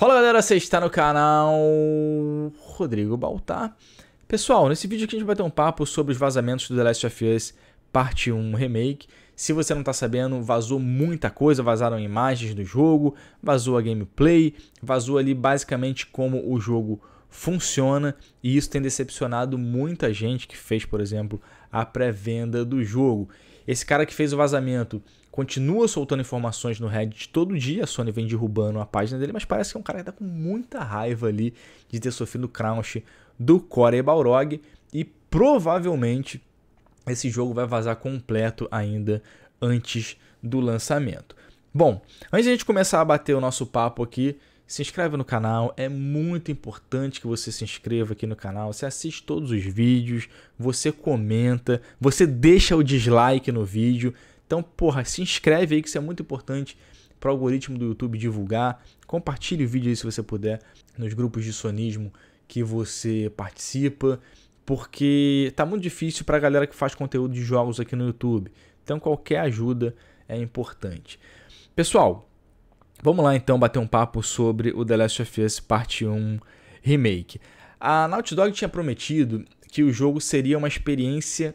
Fala galera, você está no canal Rodrigo Baltar. Pessoal, nesse vídeo aqui a gente vai ter um papo sobre os vazamentos do The Last of Us Parte 1 Remake. Se você não está sabendo, vazou muita coisa, vazaram imagens do jogo, vazou a gameplay, vazou ali basicamente como o jogo funciona e isso tem decepcionado muita gente que fez, por exemplo, a pré-venda do jogo. Esse cara que fez o vazamento continua soltando informações no Reddit todo dia. A Sony vem derrubando a página dele, mas parece que é um cara que tá com muita raiva ali de ter sofrido o crunch do Corey Balrog. E provavelmente esse jogo vai vazar completo ainda antes do lançamento. Bom, antes de a gente começar a bater o nosso papo aqui, se inscreve no canal, é muito importante que você se inscreva aqui no canal, você assiste todos os vídeos, você comenta, você deixa o dislike no vídeo. Então, porra, se inscreve aí que isso é muito importante para o algoritmo do YouTube divulgar. Compartilhe o vídeo aí se você puder nos grupos de sonismo que você participa, porque tá muito difícil para a galera que faz conteúdo de jogos aqui no YouTube. Então, qualquer ajuda é importante. Pessoal, vamos lá então bater um papo sobre o The Last of Us Parte 1 Remake. A Naughty Dog tinha prometido que o jogo seria uma experiência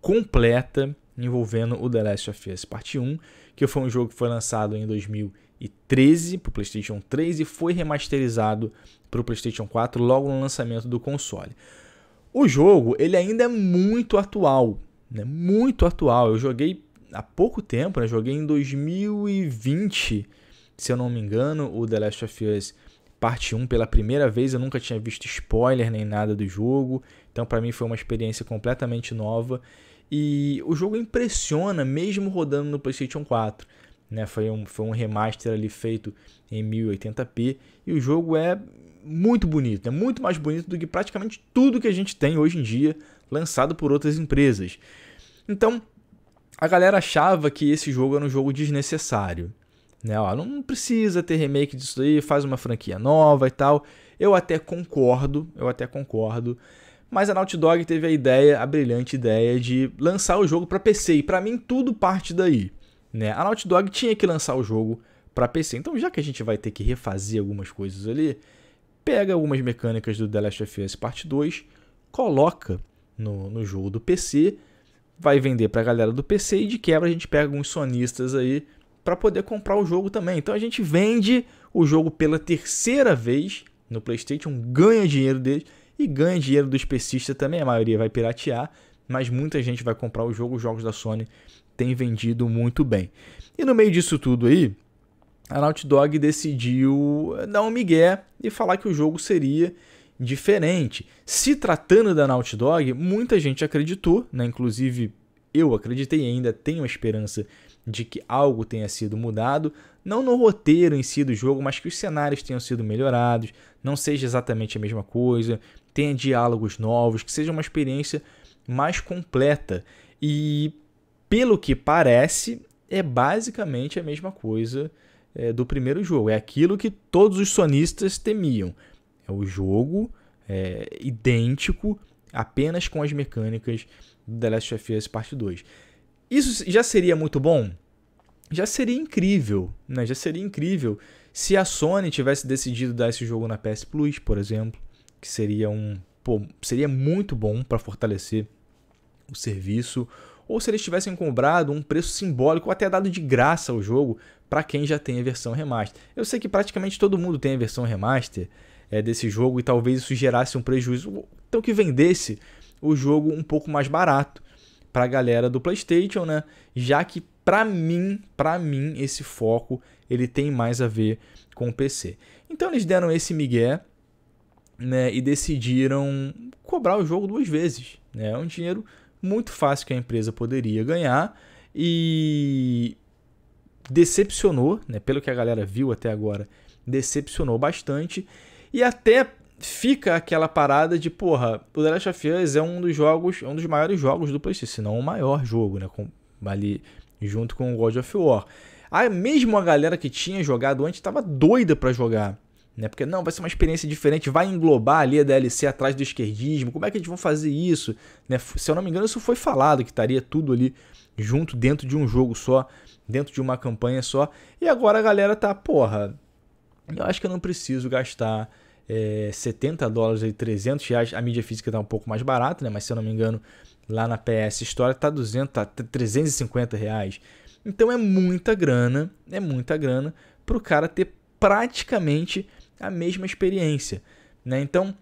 completa envolvendo o The Last of Us Part 1, que foi um jogo que foi lançado em 2013 para o PlayStation 3 e foi remasterizado para o PlayStation 4 logo no lançamento do console. O jogo ele ainda é muito atual, né? muito atual. Eu joguei há pouco tempo, né? joguei em 2020, se eu não me engano, o The Last of Us Parte 1 pela primeira vez. Eu nunca tinha visto spoiler nem nada do jogo, então para mim foi uma experiência completamente nova e o jogo impressiona mesmo rodando no PlayStation 4. Né, foi, um, foi um remaster ali feito em 1080p e o jogo é muito bonito, é né, muito mais bonito do que praticamente tudo que a gente tem hoje em dia lançado por outras empresas. Então, a galera achava que esse jogo era um jogo desnecessário. Né? Ó, não precisa ter remake disso aí, faz uma franquia nova e tal. Eu até concordo, eu até concordo. Mas a Naughty Dog teve a ideia, a brilhante ideia de lançar o jogo para PC e para mim tudo parte daí, né? A Naughty Dog tinha que lançar o jogo para PC. Então, já que a gente vai ter que refazer algumas coisas ali, pega algumas mecânicas do The Last of Us Part 2, coloca no, no jogo do PC, vai vender para a galera do PC e de quebra a gente pega alguns sonistas aí para poder comprar o jogo também. Então a gente vende o jogo pela terceira vez no PlayStation, ganha dinheiro dele e ganha dinheiro do especista também. A maioria vai piratear, mas muita gente vai comprar o jogo. Os jogos da Sony têm vendido muito bem. E no meio disso tudo aí, a Naughty Dog decidiu dar um migué e falar que o jogo seria diferente. Se tratando da Naughty Dog, muita gente acreditou, né? inclusive eu acreditei e ainda tenho a esperança de que algo tenha sido mudado, não no roteiro em si do jogo, mas que os cenários tenham sido melhorados, não seja exatamente a mesma coisa, tenha diálogos novos, que seja uma experiência mais completa. E pelo que parece, é basicamente a mesma coisa é, do primeiro jogo. É aquilo que todos os sonistas temiam. É o jogo é, idêntico, apenas com as mecânicas do The Last of Us Part 2. Isso já seria muito bom? já seria incrível, né? Já seria incrível se a Sony tivesse decidido dar esse jogo na PS Plus, por exemplo, que seria um, pô, seria muito bom para fortalecer o serviço, ou se eles tivessem cobrado um preço simbólico, ou até dado de graça ao jogo para quem já tem a versão remaster. Eu sei que praticamente todo mundo tem a versão remaster é, desse jogo e talvez isso gerasse um prejuízo, então que vendesse o jogo um pouco mais barato para a galera do PlayStation, né? Já que para mim, para mim esse foco ele tem mais a ver com o PC. Então eles deram esse migué né, e decidiram cobrar o jogo duas vezes. Né? É um dinheiro muito fácil que a empresa poderia ganhar e decepcionou, né, pelo que a galera viu até agora, decepcionou bastante e até fica aquela parada de, porra, o The Last of Us é um dos jogos, é um dos maiores jogos do PlayStation, se não o maior jogo, né, com, ali junto com o God of War. A mesmo a galera que tinha jogado antes estava doida para jogar né? Porque não, vai ser uma experiência diferente, vai englobar ali a DLC atrás do esquerdismo, como é que eles vão fazer isso? Né? Se eu não me engano, isso foi falado, que estaria tudo ali junto dentro de um jogo só, dentro de uma campanha só. E agora a galera tá, porra, eu acho que eu não preciso gastar é, eh, 70 dólares e 300 reais. A mídia física tá um pouco mais barata, né? Mas se eu não me engano, lá na PS História tá 200, tá 350 reais. Então é muita grana, é muita grana pro cara ter praticamente a mesma experiência. Né? Então,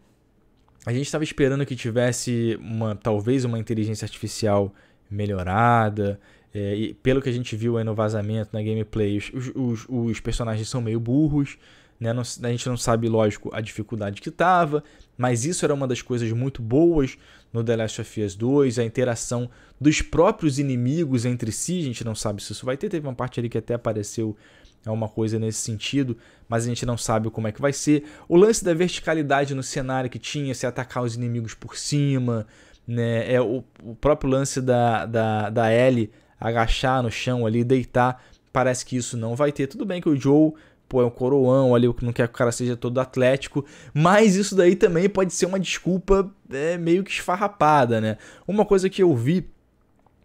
a gente estava esperando que tivesse uma, talvez uma inteligência artificial melhorada. É, e pelo que a gente viu aí no vazamento, na gameplay, os, os, os personagens são meio burros. Né? Não, a gente não sabe, lógico, a dificuldade que tava, mas isso era uma das coisas muito boas no The Last of Us 2, a interação dos próprios inimigos entre si, a gente não sabe se isso vai ter. Teve uma parte ali que até apareceu é uma coisa nesse sentido, mas a gente não sabe como é que vai ser. O lance da verticalidade no cenário que tinha, se atacar os inimigos por cima, né? É o, o próprio lance da, da, da Ellie agachar no chão ali, deitar. Parece que isso não vai ter. Tudo bem que o Joe pô, é um coroão ali, não quer que o cara seja todo atlético, mas isso daí também pode ser uma desculpa é, meio que esfarrapada, né? Uma coisa que eu vi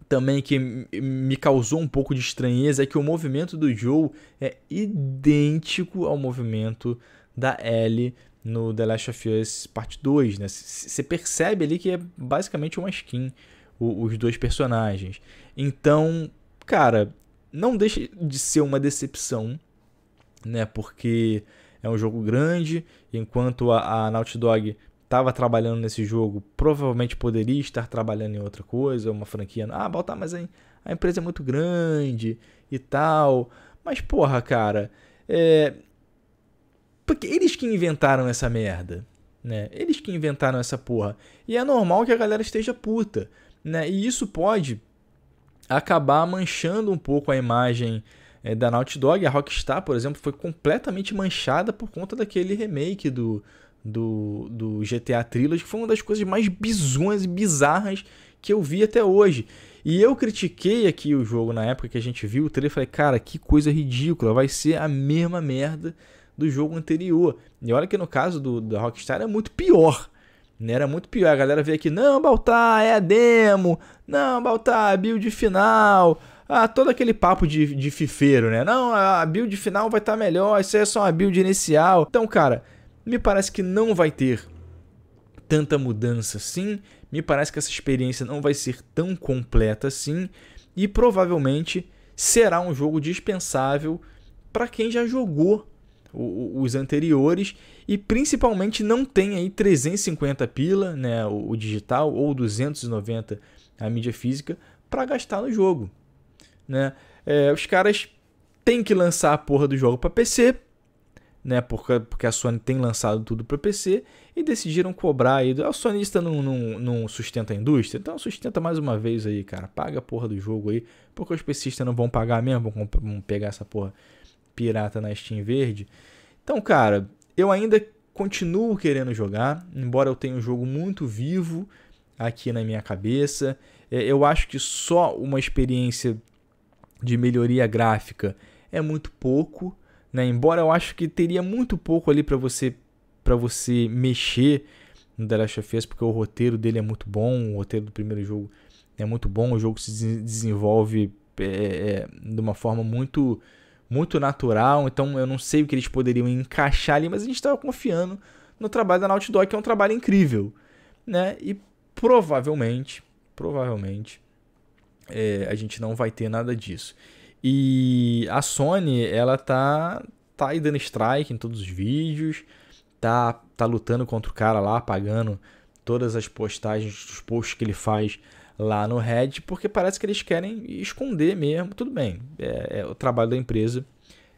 também que me causou um pouco de estranheza é que o movimento do Joe é idêntico ao movimento da Ellie no The Last of Us Part 2, né? Você percebe ali que é basicamente uma skin o, os dois personagens. Então, cara, não deixa de ser uma decepção, né? Porque é um jogo grande, enquanto a, a Naughty Dog estava trabalhando nesse jogo provavelmente poderia estar trabalhando em outra coisa, uma franquia. Ah, Baltar, mas a empresa é muito grande e tal. Mas porra, cara, é. Porque eles que inventaram essa merda, né? Eles que inventaram essa porra. E é normal que a galera esteja puta, né? E isso pode acabar manchando um pouco a imagem é, da Naughty Dog. A Rockstar, por exemplo, foi completamente manchada por conta daquele remake do do, do GTA Trilogy, que foi uma das coisas mais bizonhas e bizarras que eu vi até hoje. E eu critiquei aqui o jogo na época que a gente viu o trailer, falei, cara, que coisa ridícula, vai ser a mesma merda do jogo anterior. E olha que no caso do, da Rockstar é muito pior. Né? Era muito pior. A galera veio aqui, não, Baltar, é a demo. Não, Baltar, build final. Ah, todo aquele papo de, de fifeiro, né? Não, a build final vai estar tá melhor, isso é só uma build inicial. Então, cara, me parece que não vai ter tanta mudança assim, me parece que essa experiência não vai ser tão completa assim e provavelmente será um jogo dispensável para quem já jogou os anteriores e principalmente não tem aí 350 pila, né, o digital ou 290 a mídia física para gastar no jogo, né? É, os caras têm que lançar a porra do jogo para PC né? Porque, porque a Sony tem lançado tudo para PC e decidiram cobrar aí. A ah, sonista não, não, não, sustenta a indústria, então sustenta mais uma vez aí, cara. Paga a porra do jogo aí, porque os PCistas não vão pagar mesmo, vão, vão pegar essa porra pirata na Steam Verde. Então, cara, eu ainda continuo querendo jogar, embora eu tenha um jogo muito vivo aqui na minha cabeça. É, eu acho que só uma experiência de melhoria gráfica é muito pouco né? Embora eu acho que teria muito pouco ali para você para você mexer no The Last of Us, porque o roteiro dele é muito bom, o roteiro do primeiro jogo é muito bom, o jogo se desenvolve é, é, de uma forma muito muito natural, então eu não sei o que eles poderiam encaixar ali, mas a gente estava confiando no trabalho da Naughty Dog, que é um trabalho incrível, né? E provavelmente, provavelmente, é, a gente não vai ter nada disso. E a Sony, ela tá, tá aí dando strike em todos os vídeos, tá, tá lutando contra o cara lá, pagando todas as postagens, os posts que ele faz lá no Red, porque parece que eles querem esconder mesmo. Tudo bem, é, é, o trabalho da empresa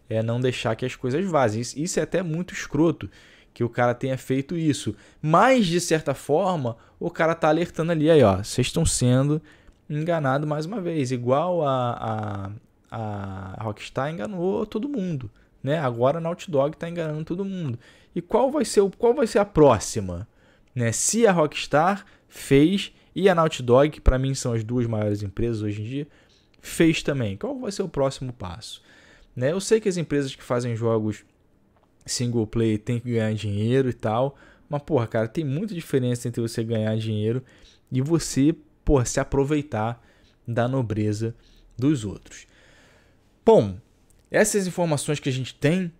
é não deixar que as coisas vazem. Isso, isso é até muito escroto que o cara tenha feito isso, mas de certa forma o cara tá alertando ali aí, ó, vocês estão sendo enganado mais uma vez, igual a, a a Rockstar enganou todo mundo, né? Agora a Naughty Dog está enganando todo mundo. E qual vai ser o, qual vai ser a próxima, né? Se a Rockstar fez e a Naughty Dog, que para mim são as duas maiores empresas hoje em dia, fez também. Qual vai ser o próximo passo? Né? Eu sei que as empresas que fazem jogos single player têm que ganhar dinheiro e tal, mas porra, cara, tem muita diferença entre você ganhar dinheiro e você, porra, se aproveitar da nobreza dos outros. Bom, essas informações que a gente tem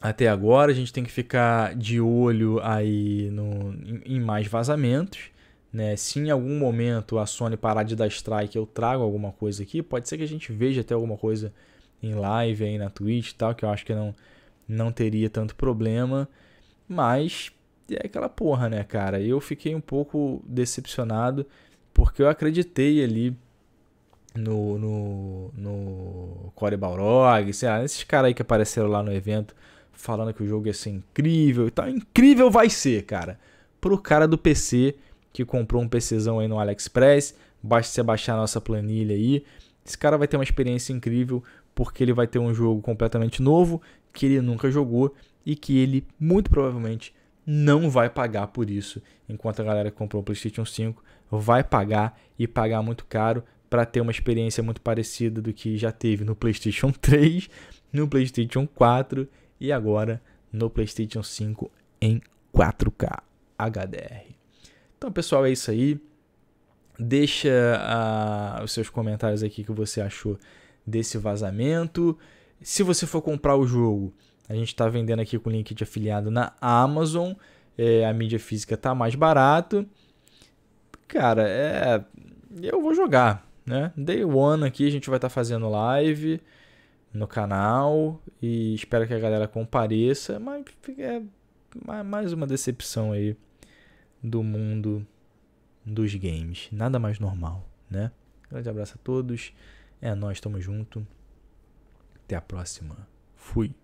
até agora, a gente tem que ficar de olho aí no, em, mais vazamentos. Né? Se em algum momento a Sony parar de dar strike, eu trago alguma coisa aqui. Pode ser que a gente veja até alguma coisa em live aí na Twitch e tal, que eu acho que não, não teria tanto problema. Mas é aquela porra, né, cara? Eu fiquei um pouco decepcionado porque eu acreditei ali no, no, no Core Balrog, sei lá, esses caras aí que apareceram lá no evento falando que o jogo ia ser incrível e tal. Incrível vai ser, cara. Pro cara do PC que comprou um PCzão aí no AliExpress, basta você baixar a nossa planilha aí. Esse cara vai ter uma experiência incrível porque ele vai ter um jogo completamente novo que ele nunca jogou e que ele muito provavelmente não vai pagar por isso, enquanto a galera que comprou o PlayStation 5 vai pagar e pagar muito caro para ter uma experiência muito parecida do que já teve no PlayStation 3, no PlayStation 4 e agora no PlayStation 5 em 4K HDR. Então, pessoal, é isso aí. Deixa uh, os seus comentários aqui que você achou desse vazamento. Se você for comprar o jogo, a gente está vendendo aqui com o link de afiliado na Amazon. É, a mídia física tá mais barato. Cara, é, eu vou jogar né? Day one aqui a gente vai estar tá fazendo live no canal e espero que a galera compareça, mas é mais uma decepção aí do mundo dos games, nada mais normal, né? Grande abraço a todos. É nós, tamo junto. Até a próxima. Fui.